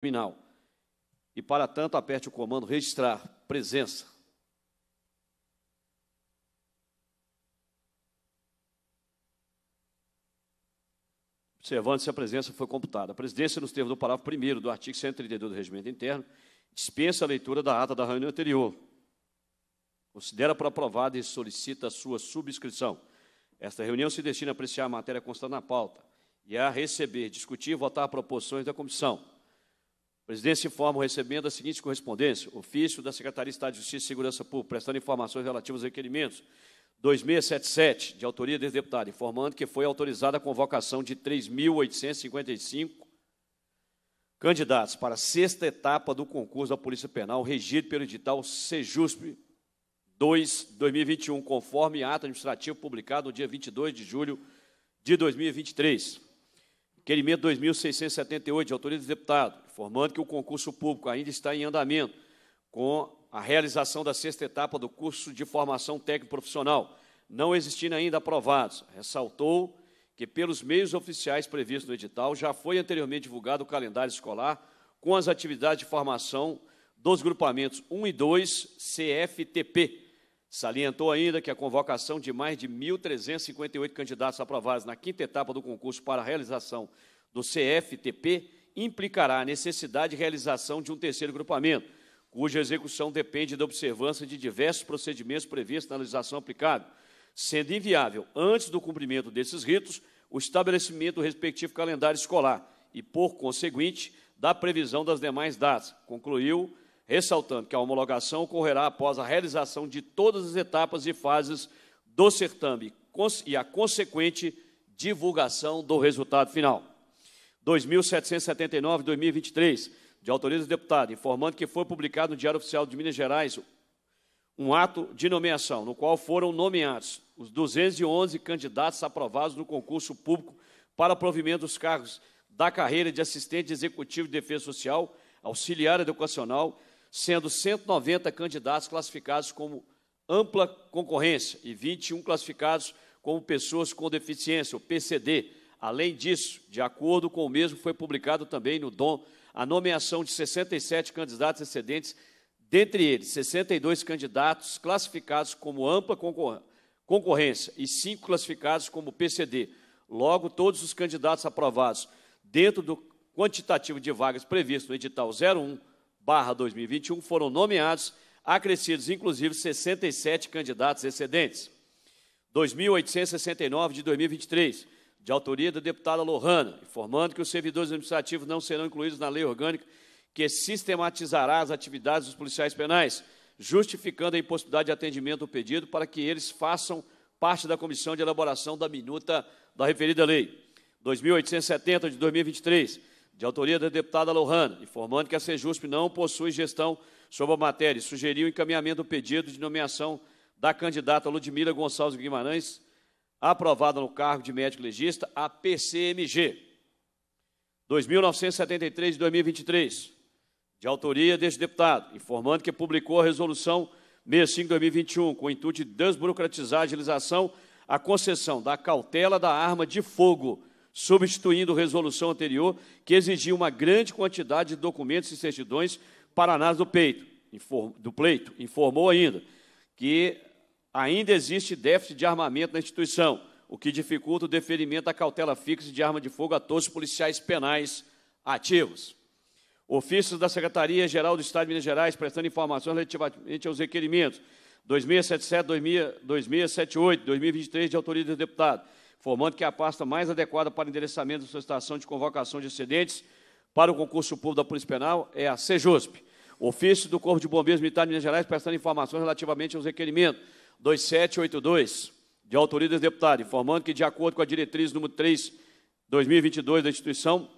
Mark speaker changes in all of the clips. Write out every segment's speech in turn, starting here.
Speaker 1: terminal. E para tanto, aperte o comando registrar presença. Observando se a presença foi computada. A presidência, nos termos do parágrafo 1 do artigo 132 do Regimento Interno, dispensa a leitura da ata da reunião anterior. Considera por aprovada e solicita a sua subscrição. Esta reunião se destina a apreciar a matéria constante na pauta e a receber, discutir e votar proposições da comissão Presidente, informa recebendo a seguinte correspondência: ofício da Secretaria de Estado de Justiça e Segurança Pública, prestando informações relativas aos requerimentos 2677, de autoria desse deputado, informando que foi autorizada a convocação de 3.855 candidatos para a sexta etapa do concurso da Polícia Penal, regido pelo edital Sejusp 2 2021, conforme ato administrativo publicado no dia 22 de julho de 2023. Requerimento 2678, de autoria do deputado, informando que o concurso público ainda está em andamento com a realização da sexta etapa do curso de formação técnico-profissional, não existindo ainda aprovados. Ressaltou que, pelos meios oficiais previstos no edital, já foi anteriormente divulgado o calendário escolar com as atividades de formação dos grupamentos 1 e 2 CFTP, Salientou ainda que a convocação de mais de 1.358 candidatos aprovados na quinta etapa do concurso para a realização do CFTP implicará a necessidade de realização de um terceiro grupamento, cuja execução depende da observância de diversos procedimentos previstos na legislação aplicável, sendo inviável, antes do cumprimento desses ritos, o estabelecimento do respectivo calendário escolar e, por conseguinte, da previsão das demais datas, concluiu ressaltando que a homologação ocorrerá após a realização de todas as etapas e fases do certame e a consequente divulgação do resultado final. 2779-2023, de autoria do deputado, informando que foi publicado no Diário Oficial de Minas Gerais um ato de nomeação, no qual foram nomeados os 211 candidatos aprovados no concurso público para provimento dos cargos da carreira de assistente executivo de defesa social, auxiliar educacional, sendo 190 candidatos classificados como ampla concorrência e 21 classificados como pessoas com deficiência, o PCD. Além disso, de acordo com o mesmo, foi publicado também no DOM a nomeação de 67 candidatos excedentes, dentre eles 62 candidatos classificados como ampla concorrência e 5 classificados como PCD. Logo, todos os candidatos aprovados dentro do quantitativo de vagas previsto no edital 01 barra 2021 foram nomeados, acrescidos inclusive 67 candidatos excedentes. 2.869 de 2023, de autoria da deputada Lohana, informando que os servidores administrativos não serão incluídos na lei orgânica que sistematizará as atividades dos policiais penais, justificando a impossibilidade de atendimento do pedido para que eles façam parte da comissão de elaboração da minuta da referida lei. 2.870 de 2023, de autoria da deputada Lohana, informando que a Sejusp não possui gestão sobre a matéria e sugeriu o encaminhamento do pedido de nomeação da candidata Ludmila Gonçalves Guimarães, aprovada no cargo de médico legista, a PCMG 2973 de 2023, de autoria deste deputado, informando que publicou a resolução 65 de 2021, com o intuito de desburocratizar a agilização a concessão da cautela da arma de fogo substituindo resolução anterior que exigia uma grande quantidade de documentos e certidões para análise do, peito, do pleito. Informou ainda que ainda existe déficit de armamento na instituição, o que dificulta o deferimento da cautela fixa de arma de fogo a todos os policiais penais ativos. Ofícios da Secretaria-Geral do Estado de Minas Gerais prestando informações relativamente aos requerimentos 2677, 2678, 2023 de autoria do deputado formando que é a pasta mais adequada para endereçamento da solicitação de convocação de excedentes para o concurso público da Polícia Penal é a CEJUSP. Ofício do Corpo de Bombeiros Militar de Minas Gerais prestando informações relativamente aos requerimentos 2782, de autoria do deputado, informando que, de acordo com a diretriz número 3, 2022 da instituição,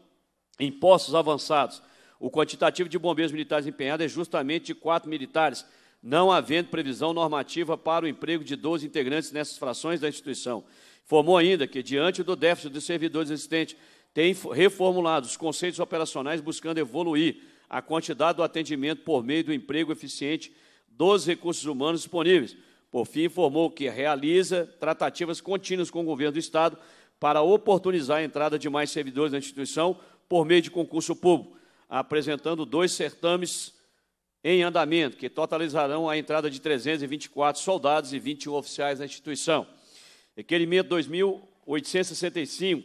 Speaker 1: impostos avançados, o quantitativo de bombeiros militares empenhados é justamente de quatro militares, não havendo previsão normativa para o emprego de 12 integrantes nessas frações da instituição. Formou ainda que, diante do déficit de servidores existentes, tem reformulado os conceitos operacionais buscando evoluir a quantidade do atendimento por meio do emprego eficiente dos recursos humanos disponíveis. Por fim, informou que realiza tratativas contínuas com o governo do Estado para oportunizar a entrada de mais servidores na instituição por meio de concurso público, apresentando dois certames em andamento, que totalizarão a entrada de 324 soldados e 21 oficiais na instituição. Requerimento 2865,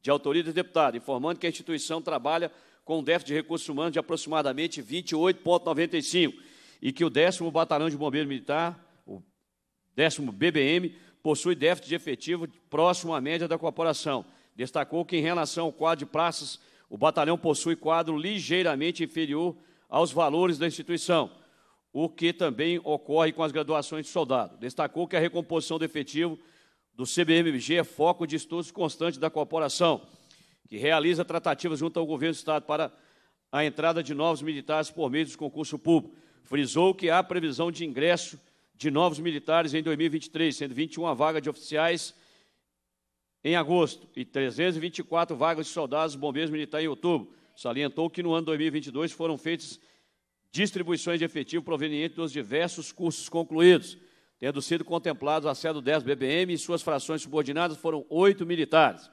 Speaker 1: de autoria do deputado, informando que a instituição trabalha com um déficit de recursos humanos de aproximadamente 28,95 e que o 10 Batalhão de bombeiro Militar, o 10 BBM, possui déficit de efetivo próximo à média da corporação. Destacou que, em relação ao quadro de praças, o batalhão possui quadro ligeiramente inferior aos valores da instituição, o que também ocorre com as graduações de soldado. Destacou que a recomposição do efetivo do CBMG é foco de estudos constantes da corporação, que realiza tratativas junto ao governo do Estado para a entrada de novos militares por meio do concurso público. Frisou que há previsão de ingresso de novos militares em 2023, sendo 21 vagas de oficiais em agosto e 324 vagas de soldados bombeiros militares em outubro. Salientou que no ano 2022 foram feitas distribuições de efetivo provenientes dos diversos cursos concluídos tendo sido contemplados a sede do 10 BBM e suas frações subordinadas foram oito militares.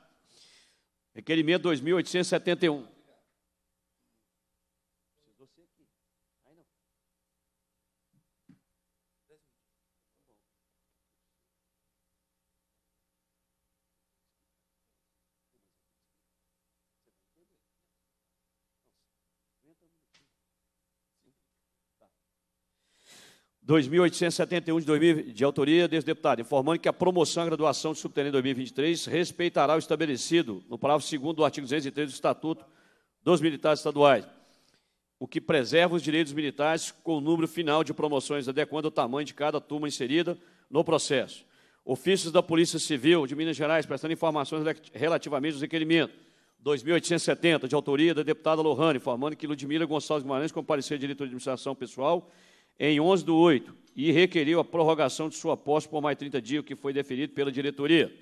Speaker 1: Requerimento 2871. 2871 de 2000, de autoria desse deputado, informando que a promoção à graduação de subtenente 2023 respeitará o estabelecido no parágrafo 2 do artigo 203 do Estatuto dos Militares Estaduais, o que preserva os direitos militares com o número final de promoções adequando ao tamanho de cada turma inserida no processo. Ofícios da Polícia Civil de Minas Gerais prestando informações relativamente aos requerimentos. 2870, de autoria da deputada Lohane, informando que Ludmila Gonçalves Guimarães compareceu à diretoria de administração pessoal em 11 do 8 e requeriu a prorrogação de sua posse por mais 30 dias, o que foi definido pela diretoria.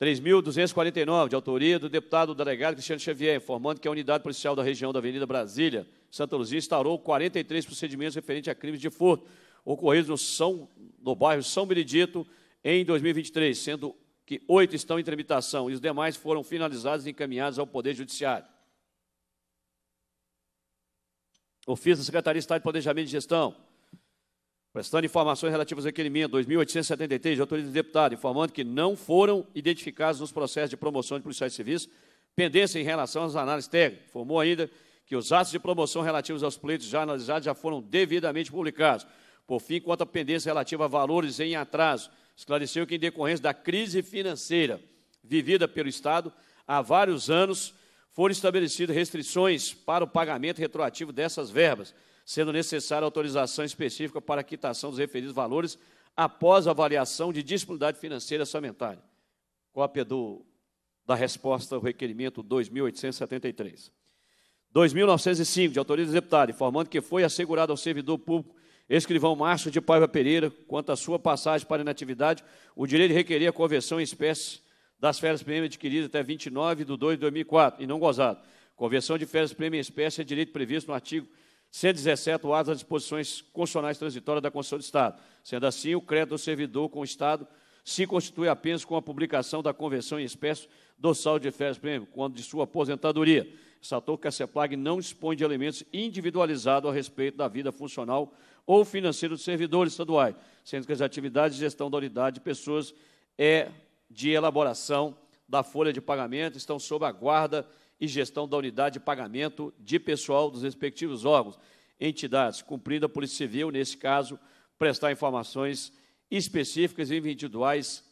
Speaker 1: 3.249, de autoria do deputado delegado Cristiano Xavier, informando que a unidade policial da região da Avenida Brasília, Santa Luzia, instaurou 43 procedimentos referentes a crimes de furto ocorridos no, São, no bairro São Benedito em 2023, sendo que oito estão em tramitação e os demais foram finalizados e encaminhados ao Poder Judiciário. ofício da Secretaria de Estado de Planejamento e Gestão, prestando informações relativas ao requerimento 2.873, de autoria do deputado, informando que não foram identificados nos processos de promoção de policiais serviço, pendência em relação às análises técnicas. Informou ainda que os atos de promoção relativos aos pleitos já analisados já foram devidamente publicados. Por fim, quanto à pendência relativa a valores em atraso, esclareceu que, em decorrência da crise financeira vivida pelo Estado há vários anos, foram estabelecidas restrições para o pagamento retroativo dessas verbas, sendo necessária autorização específica para a quitação dos referidos valores após avaliação de disponibilidade financeira orçamentária. Cópia do, da resposta ao requerimento 2873. 2905, de autoria do deputado, informando que foi assegurado ao servidor público escrivão Márcio de Paiva Pereira, quanto à sua passagem para inatividade, o direito de requerer a conversão em espécie das férias premium adquiridas até 29 de 2 de 2004 e não gozado. Conversão de férias premium em espécie é direito previsto no artigo 117, ato das disposições constitucionais transitórias da Constituição do Estado. Sendo assim, o crédito do servidor com o Estado se constitui apenas com a publicação da convenção em espécie do saldo de férias premium quando de sua aposentadoria. Sator que a CEPLAG não dispõe de elementos individualizados a respeito da vida funcional ou financeira dos servidores estaduais, sendo que as atividades de gestão da unidade de pessoas é de elaboração da folha de pagamento estão sob a guarda e gestão da unidade de pagamento de pessoal dos respectivos órgãos, entidades, cumprindo a Polícia Civil, nesse caso, prestar informações específicas e individuais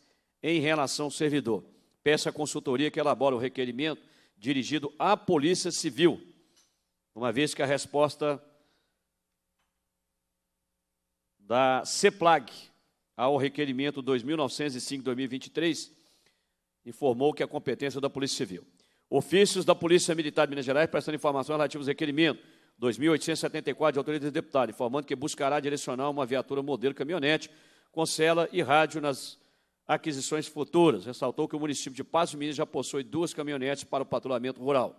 Speaker 1: em relação ao servidor. Peça à consultoria que elabora o requerimento dirigido à Polícia Civil, uma vez que a resposta da CEPLAG ao requerimento 2905-2023, informou que a competência da Polícia Civil. Ofícios da Polícia Militar de Minas Gerais prestando informações relativas ao requerimento 2874 de autoridade do deputado, informando que buscará direcionar uma viatura modelo caminhonete com cela e rádio nas aquisições futuras. Ressaltou que o município de Passo Minas já possui duas caminhonetes para o patrulhamento rural.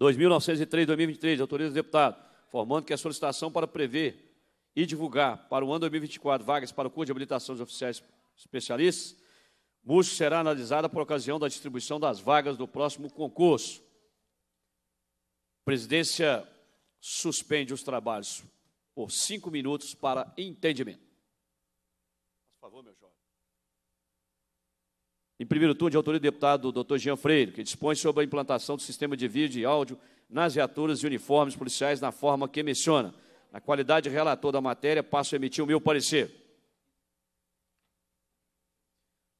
Speaker 1: 2903-2023, autoridade do deputado, informando que a solicitação para prever e divulgar para o ano 2024 vagas para o curso de habilitação de oficiais especialistas, busca será analisada por ocasião da distribuição das vagas do próximo concurso. A presidência suspende os trabalhos por cinco minutos para entendimento. Por favor, meu jovem. Em primeiro turno, de autoria do deputado Dr. Jean Freire, que dispõe sobre a implantação do sistema de vídeo e áudio nas viaturas e uniformes policiais na forma que menciona na qualidade de relator da matéria, passo a emitir o meu parecer.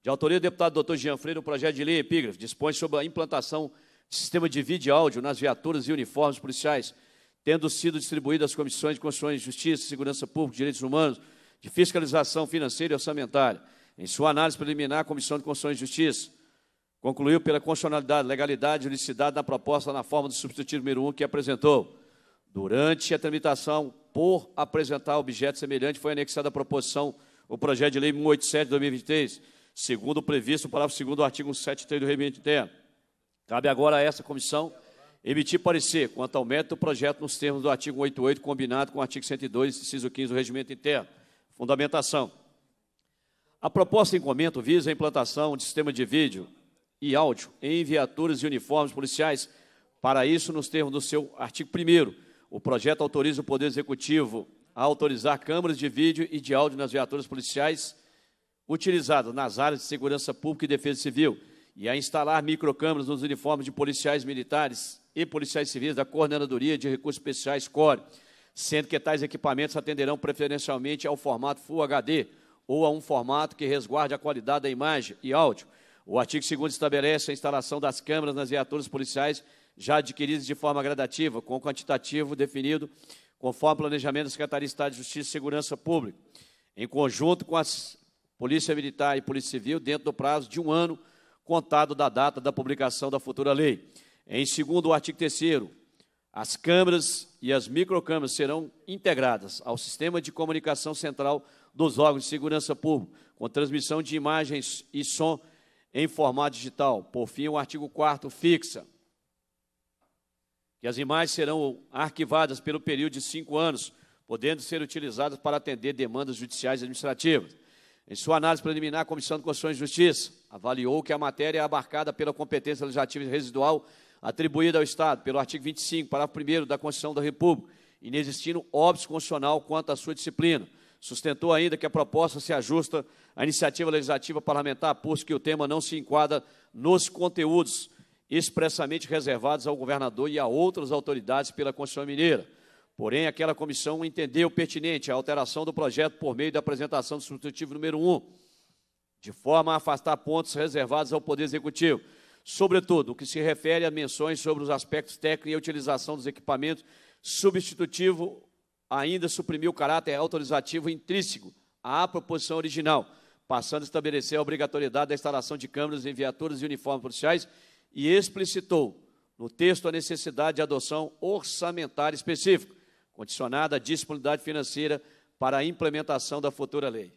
Speaker 1: De autoria do deputado doutor Jean Freire, o projeto de lei é epígrafe dispõe sobre a implantação de sistema de vídeo e áudio nas viaturas e uniformes policiais, tendo sido distribuído às comissões de Constituição e Justiça, Segurança Pública, Direitos Humanos, de Fiscalização Financeira e Orçamentária. Em sua análise preliminar, a Comissão de Constituição e Justiça concluiu pela constitucionalidade, legalidade e unicidade da proposta na forma do substitutivo número 1 que apresentou. Durante a tramitação por apresentar objeto semelhante, foi anexada à proposição, o projeto de lei 187 de 2023, segundo o previsto no parágrafo 2 do artigo 73 do Regimento Interno. Cabe agora a essa comissão emitir parecer quanto ao método do projeto nos termos do artigo 88, combinado com o artigo 102, inciso 15 do Regimento Interno. Fundamentação. A proposta em comento visa a implantação de sistema de vídeo e áudio em viaturas e uniformes policiais, para isso nos termos do seu artigo 1 o projeto autoriza o Poder Executivo a autorizar câmeras de vídeo e de áudio nas viaturas policiais utilizadas nas áreas de segurança pública e defesa civil e a instalar microcâmeras nos uniformes de policiais militares e policiais civis da Coordenadoria de Recursos Especiais CORE, sendo que tais equipamentos atenderão preferencialmente ao formato Full HD ou a um formato que resguarde a qualidade da imagem e áudio. O artigo 2 estabelece a instalação das câmeras nas viaturas policiais já adquiridos de forma gradativa, com o quantitativo definido conforme o planejamento da Secretaria de Estado de Justiça e Segurança Pública, em conjunto com a Polícia Militar e Polícia Civil, dentro do prazo de um ano contado da data da publicação da futura lei. Em segundo, o artigo 3 as câmeras e as microcâmeras serão integradas ao sistema de comunicação central dos órgãos de segurança pública, com transmissão de imagens e som em formato digital. Por fim, o artigo 4 fixa que as imagens serão arquivadas pelo período de cinco anos, podendo ser utilizadas para atender demandas judiciais e administrativas. Em sua análise preliminar, a Comissão de Constituição e Justiça avaliou que a matéria é abarcada pela competência legislativa e residual atribuída ao Estado pelo artigo 25, parágrafo 1 da Constituição da República, inexistindo óbvio constitucional quanto à sua disciplina. Sustentou ainda que a proposta se ajusta à iniciativa legislativa parlamentar, posto que o tema não se enquadra nos conteúdos expressamente reservados ao governador e a outras autoridades pela Constituição Mineira. Porém, aquela comissão entendeu pertinente a alteração do projeto por meio da apresentação do substitutivo número 1, de forma a afastar pontos reservados ao Poder Executivo, sobretudo o que se refere a menções sobre os aspectos técnicos e a utilização dos equipamentos substitutivo ainda suprimiu o caráter autorizativo intrínseco à proposição original, passando a estabelecer a obrigatoriedade da instalação de câmeras em viaturas e uniformes policiais e explicitou no texto a necessidade de adoção orçamentária específica, condicionada à disponibilidade financeira para a implementação da futura lei.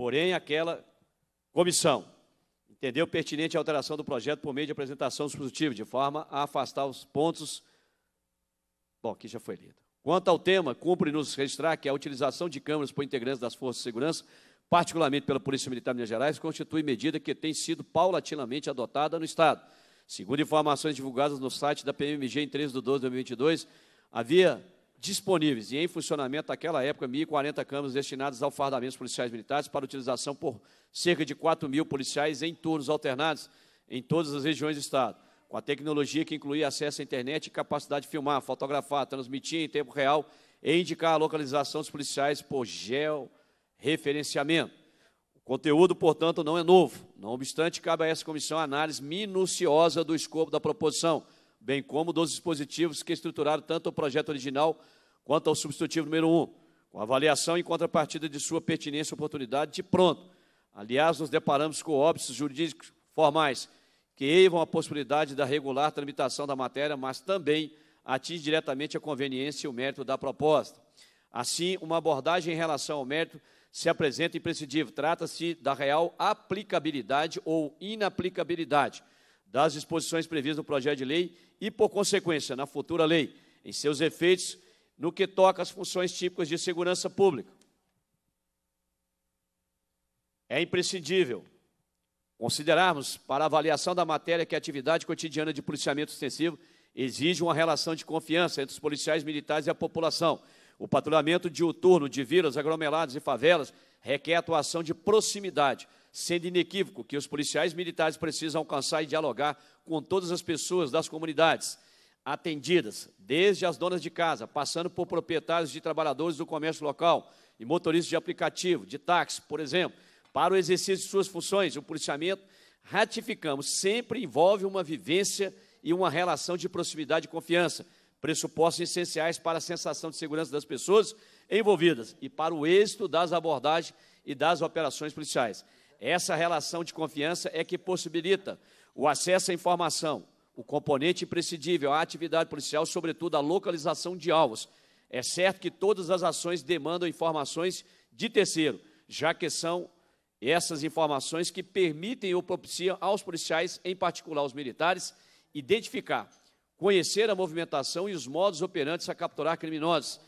Speaker 1: Porém, aquela comissão entendeu pertinente a alteração do projeto por meio de apresentação dispositiva, de forma a afastar os pontos. Bom, aqui já foi lido. Quanto ao tema, cumpre nos registrar que a utilização de câmeras por integrantes das forças de segurança, particularmente pela Polícia Militar de Minas Gerais, constitui medida que tem sido paulatinamente adotada no Estado. Segundo informações divulgadas no site da PMG em 13 de 12 de 2022, havia disponíveis e em funcionamento naquela época 1.040 câmaras destinadas ao fardamento dos policiais militares para utilização por cerca de 4 mil policiais em turnos alternados em todas as regiões do Estado. Com a tecnologia que incluía acesso à internet e capacidade de filmar, fotografar, transmitir em tempo real e indicar a localização dos policiais por georreferenciamento. O conteúdo, portanto, não é novo. Não obstante, cabe a essa comissão análise minuciosa do escopo da proposição, bem como dos dispositivos que estruturaram tanto o projeto original quanto ao substitutivo número 1, um, com avaliação em contrapartida de sua pertinência e oportunidade de pronto. Aliás, nos deparamos com óbvios jurídicos formais que eivam a possibilidade da regular tramitação da matéria, mas também atinge diretamente a conveniência e o mérito da proposta. Assim, uma abordagem em relação ao mérito se apresenta imprescindível. Trata-se da real aplicabilidade ou inaplicabilidade das disposições previstas no projeto de lei e, por consequência, na futura lei, em seus efeitos no que toca às funções típicas de segurança pública. É imprescindível considerarmos, para avaliação da matéria, que a atividade cotidiana de policiamento extensivo exige uma relação de confiança entre os policiais militares e a população. O patrulhamento diuturno de vilas, aglomerados e favelas requer atuação de proximidade, sendo inequívoco que os policiais militares precisam alcançar e dialogar com todas as pessoas das comunidades atendidas, desde as donas de casa, passando por proprietários de trabalhadores do comércio local e motoristas de aplicativo, de táxi, por exemplo, para o exercício de suas funções, o policiamento, ratificamos, sempre envolve uma vivência e uma relação de proximidade e confiança, pressupostos essenciais para a sensação de segurança das pessoas envolvidas e para o êxito das abordagens e das operações policiais. Essa relação de confiança é que possibilita o acesso à informação, o componente imprescindível à atividade policial, sobretudo a localização de alvos. É certo que todas as ações demandam informações de terceiro, já que são essas informações que permitem ou propiciam aos policiais, em particular aos militares, identificar, conhecer a movimentação e os modos operantes a capturar criminosos.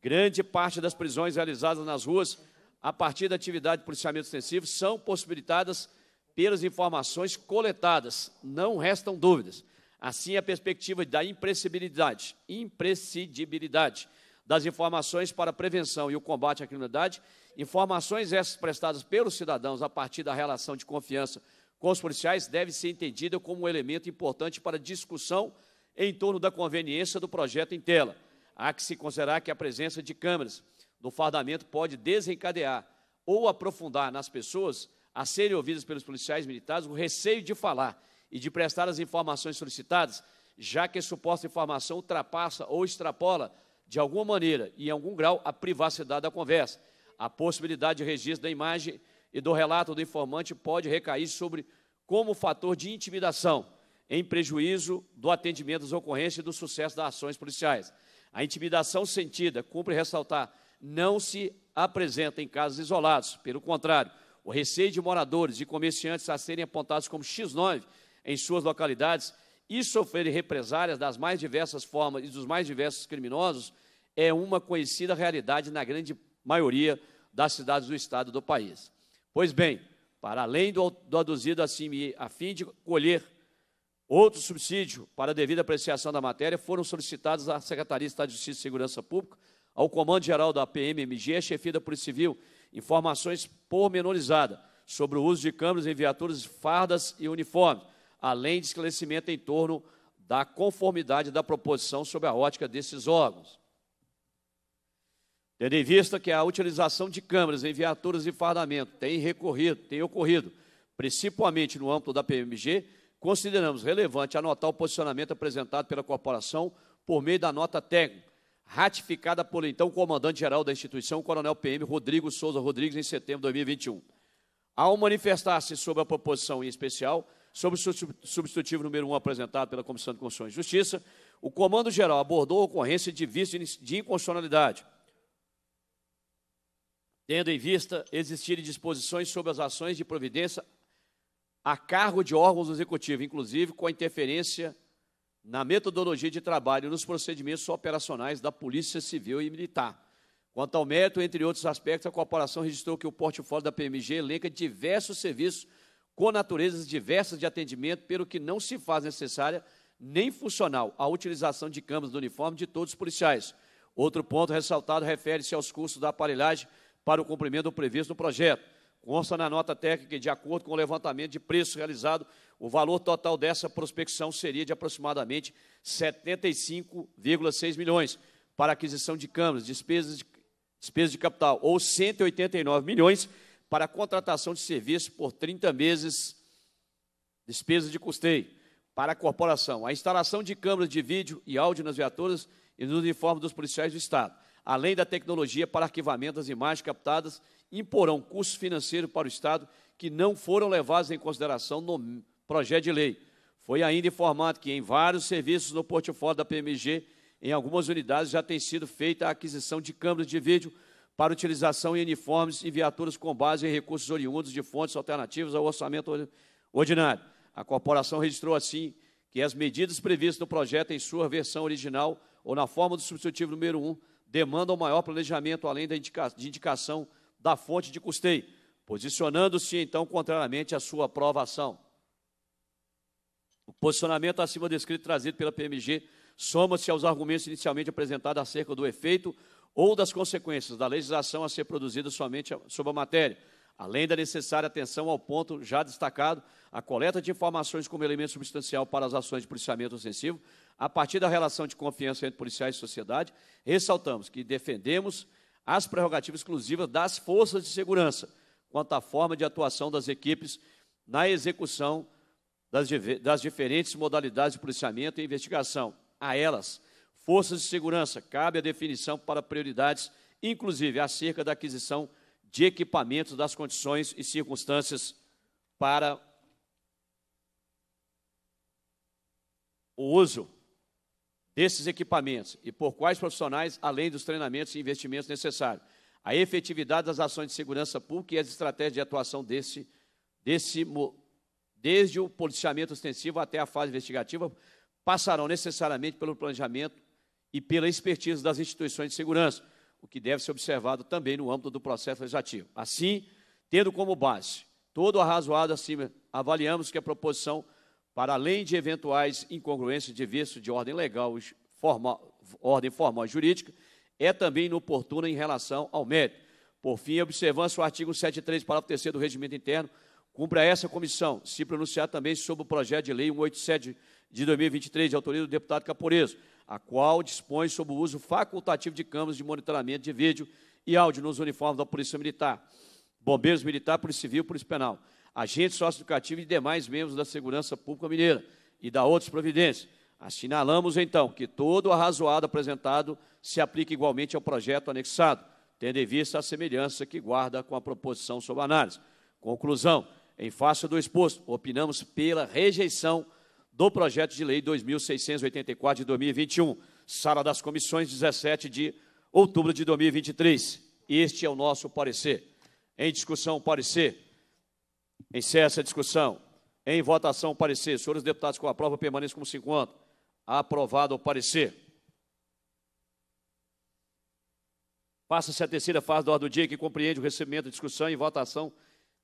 Speaker 1: Grande parte das prisões realizadas nas ruas a partir da atividade de policiamento extensivo são possibilitadas pelas informações coletadas, não restam dúvidas. Assim, a perspectiva da imprescindibilidade, imprescindibilidade das informações para a prevenção e o combate à criminalidade, informações essas prestadas pelos cidadãos a partir da relação de confiança com os policiais deve ser entendida como um elemento importante para discussão em torno da conveniência do projeto em tela. Há que se considerar que a presença de câmeras do fardamento pode desencadear ou aprofundar nas pessoas a serem ouvidas pelos policiais militares o receio de falar e de prestar as informações solicitadas, já que a suposta informação ultrapassa ou extrapola, de alguma maneira e em algum grau, a privacidade da conversa. A possibilidade de registro da imagem e do relato do informante pode recair sobre como fator de intimidação, em prejuízo do atendimento das ocorrências e do sucesso das ações policiais. A intimidação sentida, cumpre ressaltar, não se apresenta em casos isolados. Pelo contrário, o receio de moradores e comerciantes a serem apontados como X9 em suas localidades e sofrerem represálias das mais diversas formas e dos mais diversos criminosos é uma conhecida realidade na grande maioria das cidades do estado do país. Pois bem, para além do, do aduzido assim, a fim de colher outro subsídio para a devida apreciação da matéria, foram solicitados à Secretaria de Estado de Justiça e Segurança Pública ao Comando Geral da PMMG, a é chefia da Polícia Civil, informações pormenorizadas sobre o uso de câmeras em viaturas, fardas e uniformes, além de esclarecimento em torno da conformidade da proposição sob a ótica desses órgãos. Tendo em vista que a utilização de câmeras em viaturas e fardamento tem, recorrido, tem ocorrido, principalmente no âmbito da PMG, consideramos relevante anotar o posicionamento apresentado pela corporação por meio da nota técnica, ratificada por então comandante-geral da instituição, Coronel PM Rodrigo Souza Rodrigues, em setembro de 2021. Ao manifestar-se sobre a proposição em especial, sobre o substitutivo número 1 apresentado pela Comissão de Constituição e Justiça, o Comando-Geral abordou a ocorrência de vício de inconstitucionalidade, tendo em vista existirem disposições sobre as ações de providência a cargo de órgãos do Executivo, inclusive com a interferência na metodologia de trabalho e nos procedimentos operacionais da Polícia Civil e Militar. Quanto ao mérito, entre outros aspectos, a corporação registrou que o portfólio da PMG elenca diversos serviços com naturezas diversas de atendimento, pelo que não se faz necessária nem funcional a utilização de câmeras do uniforme de todos os policiais. Outro ponto ressaltado refere-se aos custos da aparelhagem para o cumprimento previsto no projeto. Consta na nota técnica que, de acordo com o levantamento de preço realizado o valor total dessa prospecção seria de aproximadamente 75,6 milhões para aquisição de câmeras, despesas de, despesas de capital, ou 189 milhões para a contratação de serviço por 30 meses, despesas de custeio para a corporação, a instalação de câmeras de vídeo e áudio nas viaturas e nos uniformes dos policiais do Estado, além da tecnologia para arquivamento das imagens captadas, imporão custo financeiro para o Estado que não foram levados em consideração no, projeto de lei. Foi ainda informado que em vários serviços no portfólio da PMG, em algumas unidades já tem sido feita a aquisição de câmeras de vídeo para utilização em uniformes e viaturas com base em recursos oriundos de fontes alternativas ao orçamento ordinário. A corporação registrou assim que as medidas previstas no projeto em sua versão original ou na forma do substitutivo número 1 demandam maior planejamento além da indica de indicação da fonte de custeio, posicionando-se então contrariamente à sua aprovação. O posicionamento acima descrito trazido pela PMG soma-se aos argumentos inicialmente apresentados acerca do efeito ou das consequências da legislação a ser produzida somente sobre a matéria, além da necessária atenção ao ponto já destacado, a coleta de informações como elemento substancial para as ações de policiamento ofensivo, a partir da relação de confiança entre policiais e sociedade, ressaltamos que defendemos as prerrogativas exclusivas das forças de segurança quanto à forma de atuação das equipes na execução das, das diferentes modalidades de policiamento e investigação. A elas, forças de segurança, cabe a definição para prioridades, inclusive acerca da aquisição de equipamentos das condições e circunstâncias para o uso desses equipamentos e por quais profissionais, além dos treinamentos e investimentos necessários, a efetividade das ações de segurança pública e as estratégias de atuação desse, desse desde o policiamento ostensivo até a fase investigativa, passarão necessariamente pelo planejamento e pela expertise das instituições de segurança, o que deve ser observado também no âmbito do processo legislativo. Assim, tendo como base todo arrazoado acima, avaliamos que a proposição, para além de eventuais incongruências de vício de ordem legal, formal, ordem formal e jurídica, é também inoportuna em relação ao mérito. Por fim, observância o artigo 73, parágrafo 3 do Regimento Interno, Cumpra essa comissão se pronunciar também sobre o projeto de lei 187 de 2023, de autoria do deputado Caporeso, a qual dispõe sobre o uso facultativo de câmeras de monitoramento de vídeo e áudio nos uniformes da Polícia Militar, Bombeiros Militar, Polícia Civil, Polícia Penal, agentes socioeducativos e demais membros da Segurança Pública Mineira e da outras providências. Assinalamos, então, que todo o arrazoado apresentado se aplica igualmente ao projeto anexado, tendo em vista a semelhança que guarda com a proposição sob análise. Conclusão. Em face do exposto, opinamos pela rejeição do projeto de lei 2684 de 2021, sala das comissões, 17 de outubro de 2023. Este é o nosso parecer. Em discussão, parecer. Encerra a discussão. Em votação, parecer. Senhores deputados, com a prova, permaneçam como se encontra, Aprovado o parecer. Passa-se a terceira fase da ordem do dia, que compreende o recebimento, discussão e votação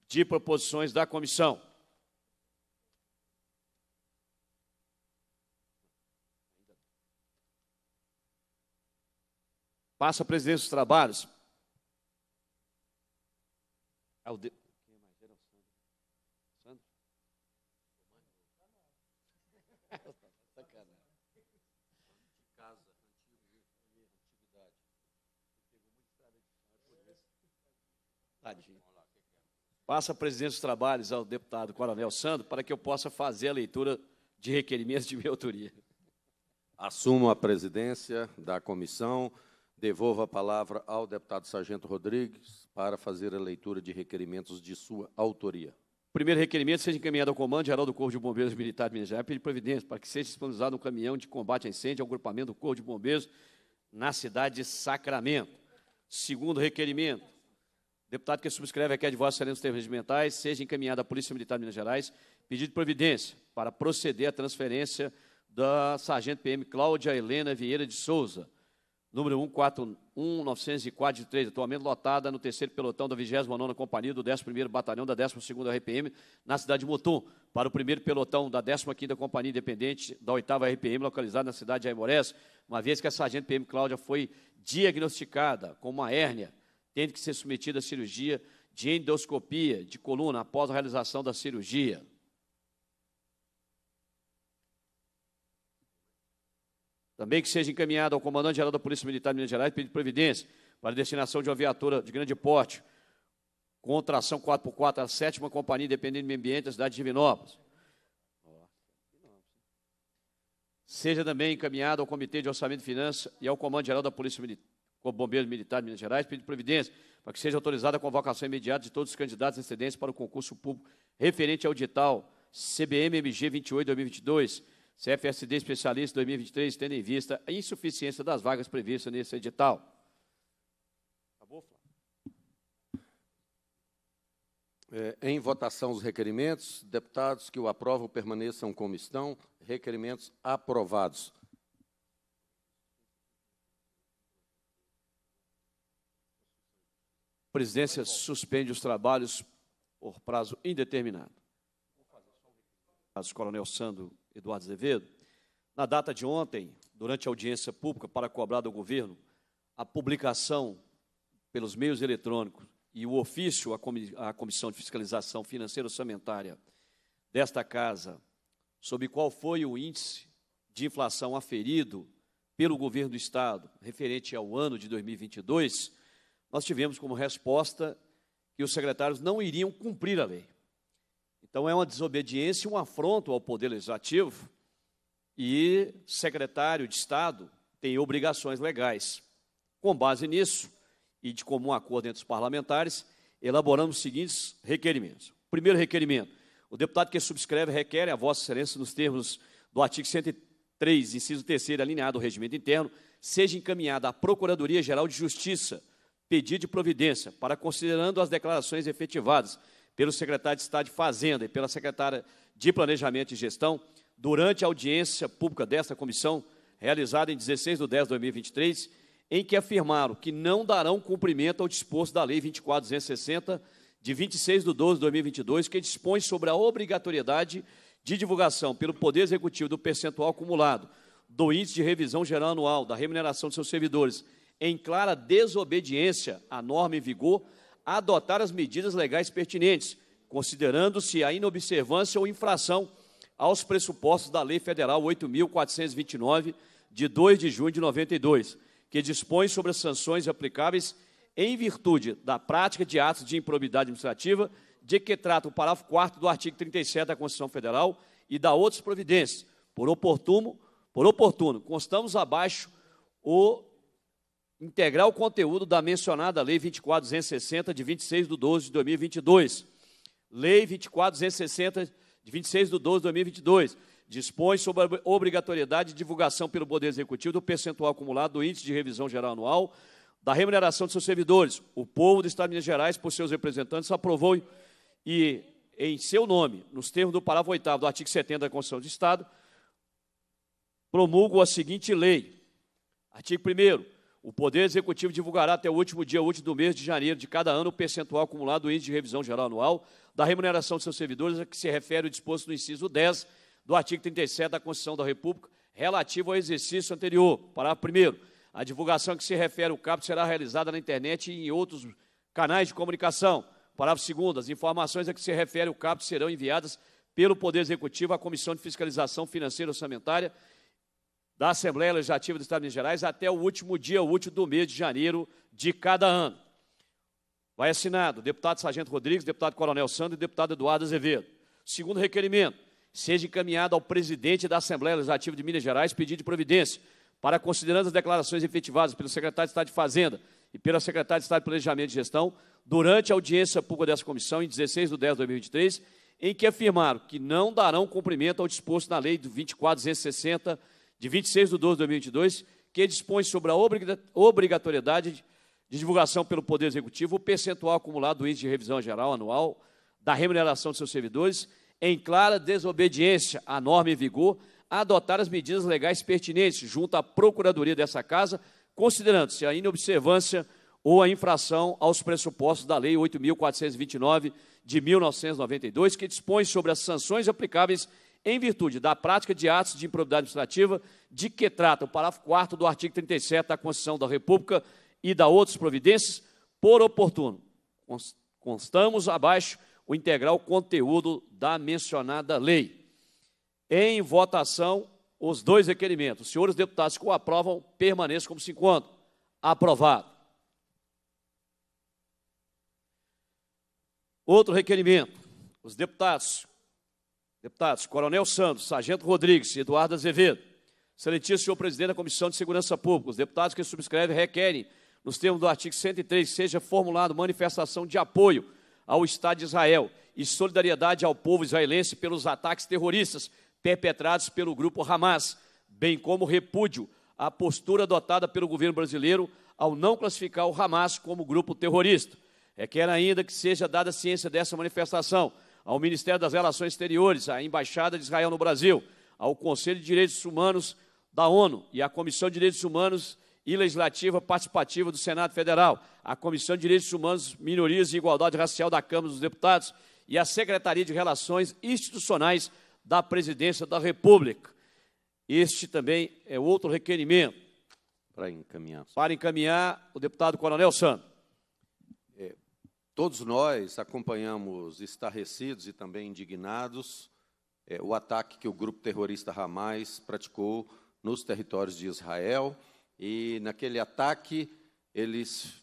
Speaker 1: de proposições da comissão. Passa a presidência dos trabalhos. É Passa a presidência dos trabalhos ao deputado Coronel Sandro para que eu possa fazer a leitura de requerimentos de minha autoria. Assumo
Speaker 2: a presidência da comissão. Devolvo a palavra ao deputado Sargento Rodrigues para fazer a
Speaker 1: leitura de requerimentos de sua autoria. Primeiro requerimento seja encaminhado ao Comando Geral do Corpo de Bombeiros Militar de Minas Gerais pedir providência para que seja disponibilizado um caminhão de combate a incêndio ao agrupamento do Corpo de Bombeiros na cidade de Sacramento. Segundo requerimento, Deputado que subscreve a de Vossa Excelência termos regimentais, seja encaminhada à Polícia Militar de Minas Gerais pedido de providência para proceder à transferência da Sargento PM Cláudia Helena Vieira de Souza, número 141904 de 3, atualmente lotada no terceiro pelotão da 29ª Companhia do 11º Batalhão da 12ª RPM, na cidade de Mutum, para o primeiro pelotão da 15ª Companhia Independente da 8ª RPM, localizada na cidade de Aimorés, uma vez que a sargento PM Cláudia foi diagnosticada com uma hérnia tendo que ser submetido à cirurgia de endoscopia de coluna após a realização da cirurgia. Também que seja encaminhado ao comandante-geral da Polícia Militar de Minas Gerais pedido providência para a destinação de uma viatura de grande porte, com tração 4x4 à sétima companhia independente do meio ambiente da cidade de Divinópolis. Seja também encaminhado ao Comitê de Orçamento e Finanças e ao Comando-Geral da Polícia Militar com o Bombeiro Militar de Minas Gerais, pedindo providência para que seja autorizada a convocação imediata de todos os candidatos excedentes para o concurso público referente ao edital CBM-MG 28-2022, CFSD Especialista 2023, tendo em vista a insuficiência das vagas previstas nesse edital.
Speaker 2: É, em votação os requerimentos, deputados que o aprovam permaneçam como estão, requerimentos aprovados.
Speaker 1: presidência suspende os trabalhos por prazo indeterminado. A Coronel Sandro Eduardo Azevedo, na data de ontem, durante a audiência pública para cobrar do governo a publicação pelos meios eletrônicos e o ofício à Comissão de Fiscalização Financeira Orçamentária desta Casa sobre qual foi o índice de inflação aferido pelo governo do Estado referente ao ano de 2022 nós tivemos como resposta que os secretários não iriam cumprir a lei. Então é uma desobediência, um afronto ao poder legislativo e secretário de Estado tem obrigações legais. Com base nisso e de comum acordo entre os parlamentares, elaboramos os seguintes requerimentos. Primeiro requerimento: o deputado que subscreve requer a Vossa Excelência nos termos do artigo 103, inciso 3 alinhado ao regimento interno, seja encaminhada à Procuradoria Geral de Justiça pedido de providência para, considerando as declarações efetivadas pelo secretário de Estado de Fazenda e pela secretária de Planejamento e Gestão, durante a audiência pública desta comissão, realizada em 16 de 10 de 2023, em que afirmaram que não darão cumprimento ao disposto da Lei 24260, de 26 de 12 de 2022, que dispõe sobre a obrigatoriedade de divulgação pelo Poder Executivo do percentual acumulado do Índice de Revisão Geral Anual da Remuneração de seus servidores em clara desobediência à norma em vigor, adotar as medidas legais pertinentes, considerando-se a inobservância ou infração aos pressupostos da Lei Federal 8.429, de 2 de junho de 92, que dispõe sobre as sanções aplicáveis em virtude da prática de atos de improbidade administrativa, de que trata o parágrafo 4 do artigo 37 da Constituição Federal e da outras providências. Por oportuno, por oportuno constamos abaixo o integrar o conteúdo da mencionada Lei 24260, de 26 de 12 de 2022. Lei 24260, de 26 de 12 de 2022, dispõe sobre a obrigatoriedade de divulgação pelo Poder Executivo do percentual acumulado do Índice de Revisão Geral Anual da remuneração de seus servidores. O povo do Estado de Minas Gerais, por seus representantes, aprovou e, em seu nome, nos termos do parágrafo 8 do artigo 70 da Constituição do Estado, promulgo a seguinte lei. Artigo 1 o Poder Executivo divulgará até o último dia útil do mês de janeiro de cada ano o percentual acumulado do índice de revisão geral anual da remuneração de seus servidores a que se refere o disposto no inciso 10 do artigo 37 da Constituição da República, relativo ao exercício anterior. Parágrafo 1 A divulgação a que se refere o CAP será realizada na internet e em outros canais de comunicação. Parágrafo 2 As informações a que se refere o CAP serão enviadas pelo Poder Executivo à Comissão de Fiscalização Financeira e Orçamentária da Assembleia Legislativa do Estado de Minas Gerais até o último dia útil do mês de janeiro de cada ano. Vai assinado o deputado Sargento Rodrigues, deputado Coronel Sandro e deputado Eduardo Azevedo. Segundo requerimento, seja encaminhado ao presidente da Assembleia Legislativa de Minas Gerais pedido de providência para, considerando as declarações efetivadas pelo secretário de Estado de Fazenda e pela secretária de Estado de Planejamento e Gestão, durante a audiência pública dessa comissão, em 16 de 10 de 2023, em que afirmaram que não darão cumprimento ao disposto na Lei do 2460 de 26 de 12 de 2022, que dispõe sobre a obrigatoriedade de divulgação pelo Poder Executivo o percentual acumulado do índice de revisão geral anual da remuneração de seus servidores, em clara desobediência à norma em vigor, a adotar as medidas legais pertinentes junto à Procuradoria dessa Casa, considerando-se a inobservância ou a infração aos pressupostos da Lei 8.429 de 1992, que dispõe sobre as sanções aplicáveis em virtude da prática de atos de improbidade administrativa de que trata o parágrafo 4 do artigo 37 da Constituição da República e da outras providências, por oportuno. Constamos abaixo o integral conteúdo da mencionada lei. Em votação, os dois requerimentos. Os senhores deputados que o aprovam, permaneçam como se encontram. Aprovado. Outro requerimento. Os deputados Deputados Coronel Santos, Sargento Rodrigues, Eduardo Azevedo. Excelentíssimo senhor presidente da Comissão de Segurança Pública, os deputados que subscrevem requerem, nos termos do artigo 103, seja formulado manifestação de apoio ao Estado de Israel e solidariedade ao povo israelense pelos ataques terroristas perpetrados pelo grupo Hamas, bem como repúdio à postura adotada pelo governo brasileiro ao não classificar o Hamas como grupo terrorista. Requer ainda que seja dada ciência dessa manifestação ao Ministério das Relações Exteriores, à Embaixada de Israel no Brasil, ao Conselho de Direitos Humanos da ONU e à Comissão de Direitos Humanos e Legislativa Participativa do Senado Federal, à Comissão de Direitos Humanos, Minorias e Igualdade Racial da Câmara dos Deputados e à Secretaria de Relações Institucionais da Presidência da República. Este também é outro requerimento. Para encaminhar. Para encaminhar o deputado Coronel Santos. Todos nós
Speaker 2: acompanhamos estarrecidos e também indignados é, o ataque que o grupo terrorista Hamas praticou nos territórios de Israel. E naquele ataque, eles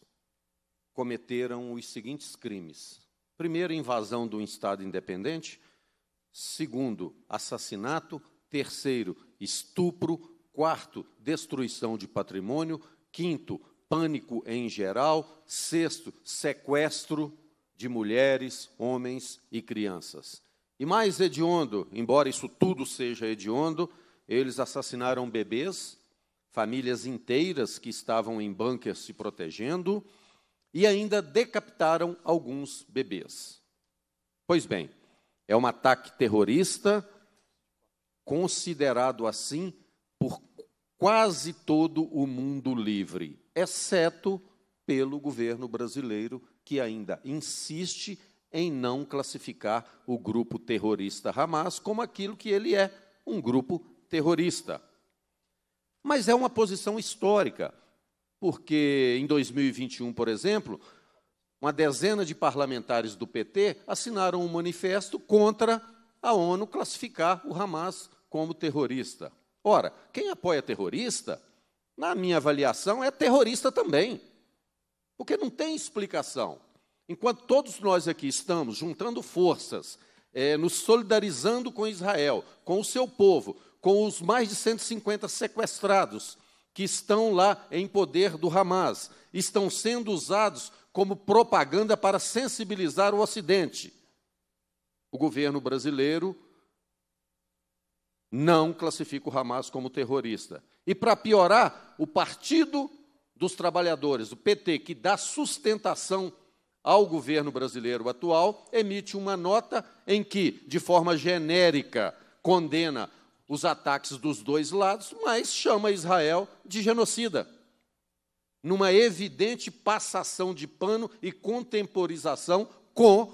Speaker 2: cometeram os seguintes crimes: primeiro, invasão de um Estado independente, segundo, assassinato, terceiro, estupro, quarto, destruição de patrimônio, quinto, pânico em geral. Sexto, sequestro de mulheres, homens e crianças. E mais hediondo, embora isso tudo seja hediondo, eles assassinaram bebês, famílias inteiras que estavam em bunkers se protegendo e ainda decapitaram alguns bebês. Pois bem, é um ataque terrorista considerado assim por quase todo o mundo livre, exceto pelo governo brasileiro, que ainda insiste em não classificar o grupo terrorista Hamas como aquilo que ele é, um grupo terrorista. Mas é uma posição histórica, porque em 2021, por exemplo, uma dezena de parlamentares do PT assinaram um manifesto contra a ONU classificar o Hamas como terrorista. Ora, quem apoia terrorista, na minha avaliação, é terrorista também. Porque não tem explicação. Enquanto todos nós aqui estamos juntando forças, é, nos solidarizando com Israel, com o seu povo, com os mais de 150 sequestrados que estão lá em poder do Hamas, estão sendo usados como propaganda para sensibilizar o Ocidente. O governo brasileiro não classifica o Hamas como terrorista. E para piorar, o Partido dos Trabalhadores, o PT, que dá sustentação ao governo brasileiro atual, emite uma nota em que, de forma genérica, condena os ataques dos dois lados, mas chama Israel de genocida. Numa evidente passação de pano e contemporização com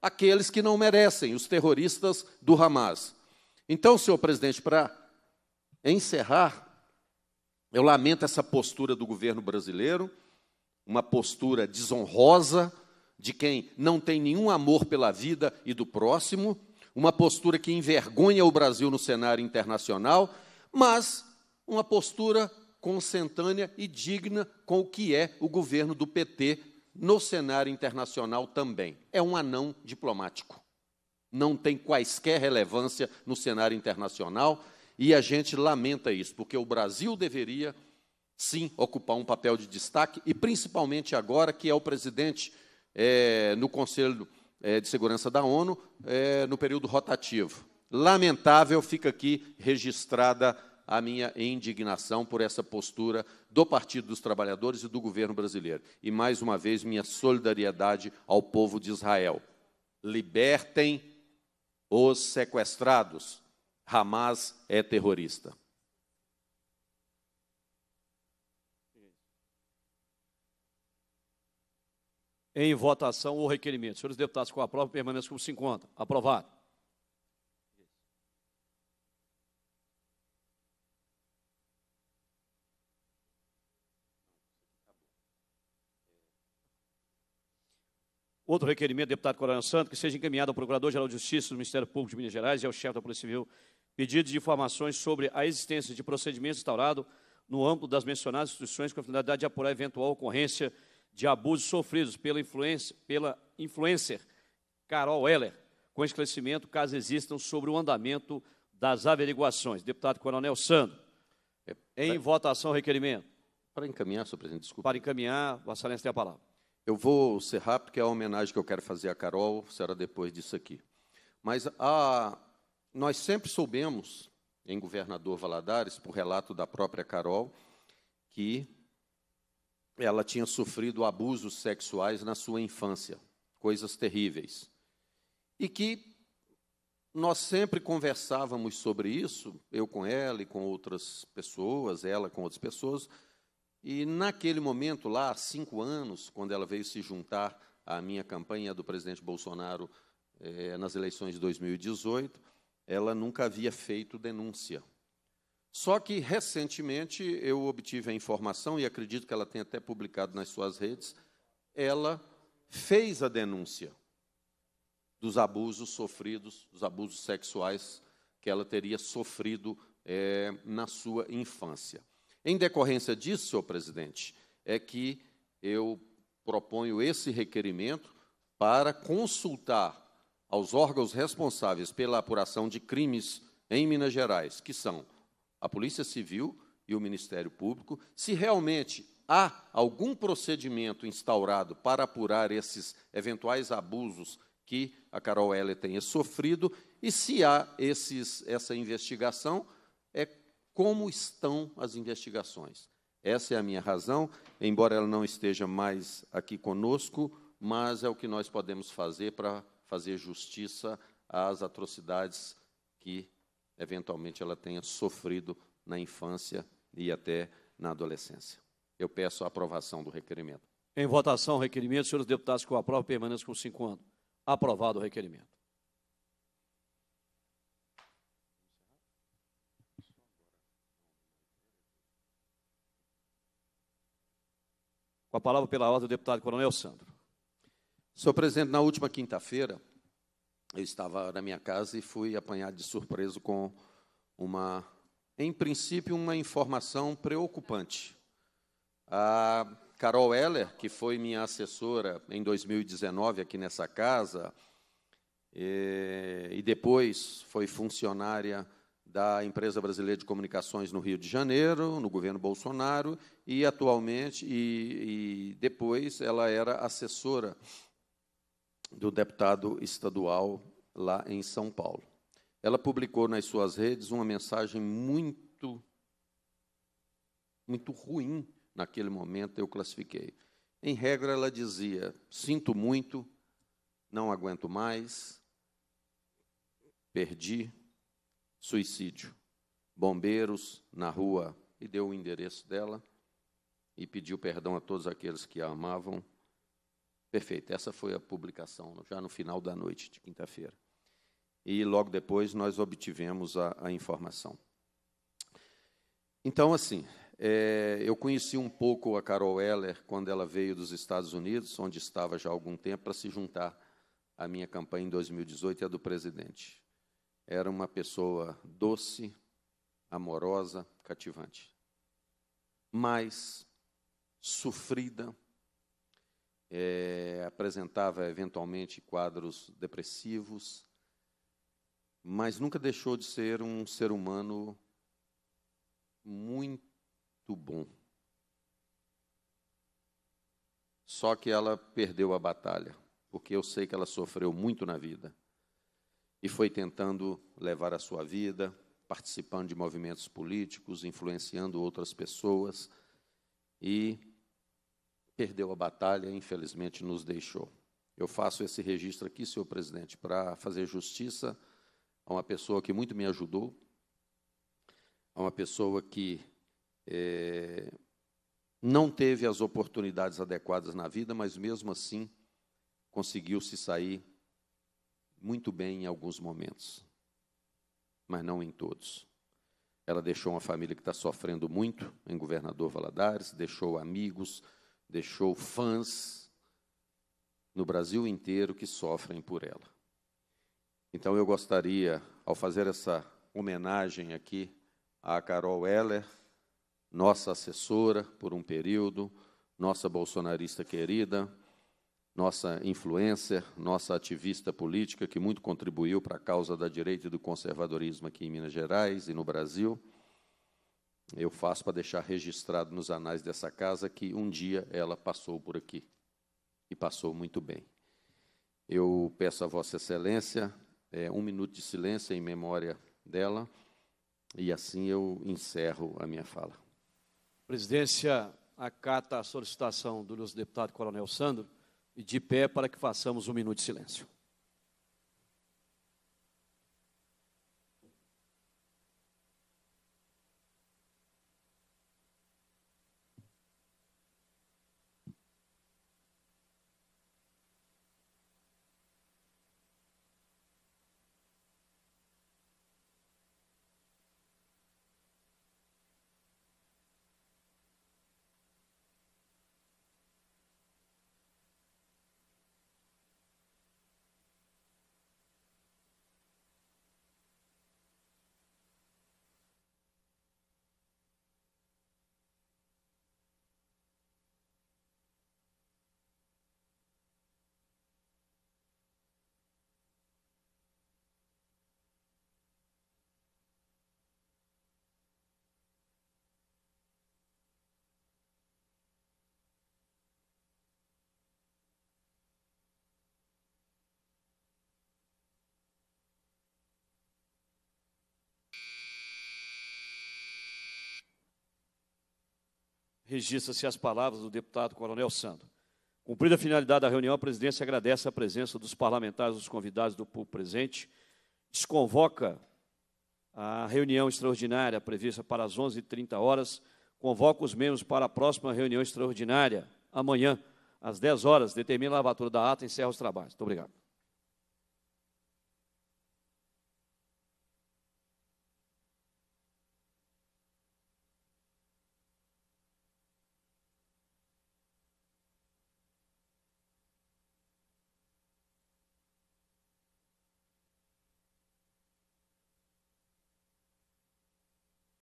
Speaker 2: aqueles que não merecem, os terroristas do Hamas. Então, senhor presidente, para encerrar, eu lamento essa postura do governo brasileiro, uma postura desonrosa de quem não tem nenhum amor pela vida e do próximo, uma postura que envergonha o Brasil no cenário internacional, mas uma postura consentânea e digna com o que é o governo do PT no cenário internacional também. É um anão diplomático não tem quaisquer relevância no cenário internacional e a gente lamenta isso, porque o Brasil deveria sim ocupar um papel de destaque e principalmente agora que é o presidente é, no Conselho eh, de Segurança da ONU é, no período rotativo. Lamentável, fica aqui registrada a minha indignação por essa postura do Partido dos Trabalhadores e do governo brasileiro. E mais uma vez, minha solidariedade ao povo de Israel. Libertem os sequestrados. Hamas é terrorista.
Speaker 1: Em votação o requerimento. Senhores deputados, com a prova, permaneçam como se encontra. Aprovado. Outro requerimento, deputado Coronel Santo, que seja encaminhado ao Procurador-Geral de Justiça do Ministério Público de Minas Gerais e ao chefe da Polícia Civil pedido de informações sobre a existência de procedimentos instaurados no âmbito das mencionadas instituições com a finalidade de apurar eventual ocorrência de abusos sofridos pela, influência, pela influencer Carol Heller, com esclarecimento, caso existam, sobre o andamento das averiguações. Deputado Coronel Sandro, em pra... votação, requerimento. Para encaminhar, senhor presidente, desculpa. Para encaminhar, Vossa Excelência tem a palavra. Eu vou ser rápido, porque é a homenagem que eu quero fazer
Speaker 2: a Carol, será depois disso aqui. Mas a, ah, nós sempre soubemos, em Governador Valadares, por relato da própria Carol, que ela tinha sofrido abusos sexuais na sua infância, coisas terríveis. E que nós sempre conversávamos sobre isso, eu com ela e com outras pessoas, ela com outras pessoas, e naquele momento, lá há cinco anos, quando ela veio se juntar à minha campanha do presidente Bolsonaro eh, nas eleições de 2018, ela nunca havia feito denúncia. Só que, recentemente, eu obtive a informação, e acredito que ela tenha até publicado nas suas redes, ela fez a denúncia dos abusos sofridos, dos abusos sexuais que ela teria sofrido eh, na sua infância. Em decorrência disso, senhor presidente, é que eu proponho esse requerimento para consultar aos órgãos responsáveis pela apuração de crimes em Minas Gerais, que são a Polícia Civil e o Ministério Público, se realmente há algum procedimento instaurado para apurar esses eventuais abusos que a Carol Heller tenha sofrido e se há esses, essa investigação, é como estão as investigações. Essa é a minha razão, embora ela não esteja mais aqui conosco, mas é o que nós podemos fazer para fazer justiça às atrocidades que eventualmente ela tenha sofrido na infância e até na adolescência. Eu peço a aprovação do requerimento.
Speaker 1: Em votação, requerimento. Senhores deputados que o aprovo permaneçam com cinco anos. Aprovado o requerimento. Com a palavra pela ordem o deputado Coronel Sandro.
Speaker 2: Senhor presidente, na última quinta-feira, eu estava na minha casa e fui apanhado de surpresa com uma, em princípio, uma informação preocupante. A Carol Heller, que foi minha assessora em 2019 aqui nessa casa, eh, e depois foi funcionária da Empresa Brasileira de Comunicações no Rio de Janeiro, no governo Bolsonaro, e atualmente, e, e depois, ela era assessora do deputado estadual lá em São Paulo. Ela publicou nas suas redes uma mensagem muito, muito ruim naquele momento, eu classifiquei. Em regra, ela dizia: Sinto muito, não aguento mais, perdi, suicídio. Bombeiros na rua, e deu o endereço dela e pediu perdão a todos aqueles que a amavam. Perfeito, essa foi a publicação, já no final da noite de quinta-feira. E logo depois nós obtivemos a, a informação. Então, assim, é, eu conheci um pouco a Carol Heller quando ela veio dos Estados Unidos, onde estava já há algum tempo, para se juntar à minha campanha em 2018 e à do presidente era uma pessoa doce, amorosa, cativante, mas sofrida, é, apresentava eventualmente quadros depressivos, mas nunca deixou de ser um ser humano muito bom. Só que ela perdeu a batalha, porque eu sei que ela sofreu muito na vida e foi tentando levar a sua vida, participando de movimentos políticos, influenciando outras pessoas e perdeu a batalha, infelizmente nos deixou. Eu faço esse registro aqui, senhor presidente, para fazer justiça a uma pessoa que muito me ajudou, a uma pessoa que é, não teve as oportunidades adequadas na vida, mas mesmo assim conseguiu se sair muito bem em alguns momentos, mas não em todos. Ela deixou uma família que está sofrendo muito em Governador Valadares, deixou amigos, deixou fãs no Brasil inteiro que sofrem por ela. Então eu gostaria, ao fazer essa homenagem aqui à Carol Heller, nossa assessora por um período, nossa bolsonarista querida, nossa influencer, nossa ativista política, que muito contribuiu para a causa da direita e do conservadorismo aqui em Minas Gerais e no Brasil. Eu faço para deixar registrado nos anais dessa casa que um dia ela passou por aqui e passou muito bem. Eu peço a Vossa Excelência é, um minuto de silêncio em memória dela e assim eu encerro a minha fala.
Speaker 1: Presidência acata a solicitação do nosso deputado Coronel Sandro de pé para que façamos um minuto de silêncio. Registra-se as palavras do deputado Coronel Sandro. Cumprida a finalidade da reunião, a presidência agradece a presença dos parlamentares, dos convidados do público presente. Desconvoca a reunião extraordinária prevista para as 11h30 horas. Convoca os membros para a próxima reunião extraordinária, amanhã, às 10 horas. Determina a lavatura da ata e encerra os trabalhos. Muito obrigado.